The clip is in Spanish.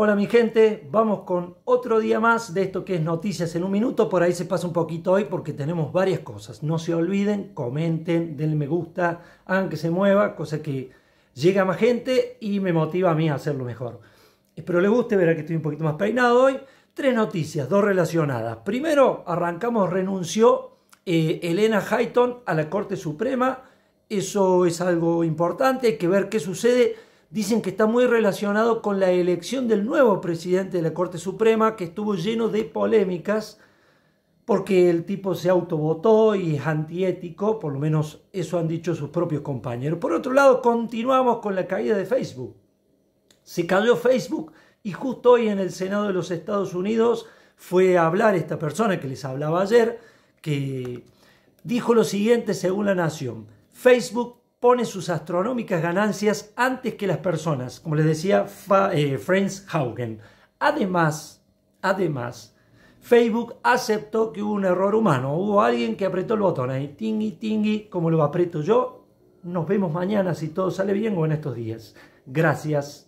Hola mi gente, vamos con otro día más de esto que es Noticias en un Minuto. Por ahí se pasa un poquito hoy porque tenemos varias cosas. No se olviden, comenten, denle me gusta, hagan que se mueva, cosa que llega a más gente y me motiva a mí a hacerlo mejor. Espero les guste, verá que estoy un poquito más peinado hoy. Tres noticias, dos relacionadas. Primero, arrancamos, renunció eh, Elena Hayton a la Corte Suprema. Eso es algo importante, hay que ver qué sucede dicen que está muy relacionado con la elección del nuevo presidente de la Corte Suprema, que estuvo lleno de polémicas porque el tipo se autovotó y es antiético, por lo menos eso han dicho sus propios compañeros. Por otro lado, continuamos con la caída de Facebook. Se cayó Facebook y justo hoy en el Senado de los Estados Unidos fue a hablar esta persona que les hablaba ayer, que dijo lo siguiente según la Nación. Facebook pone sus astronómicas ganancias antes que las personas, como les decía eh, Franz Haugen. Además, además, Facebook aceptó que hubo un error humano, hubo alguien que apretó el botón ahí, tingui, tingui, como lo aprieto yo. Nos vemos mañana si todo sale bien o en estos días. Gracias.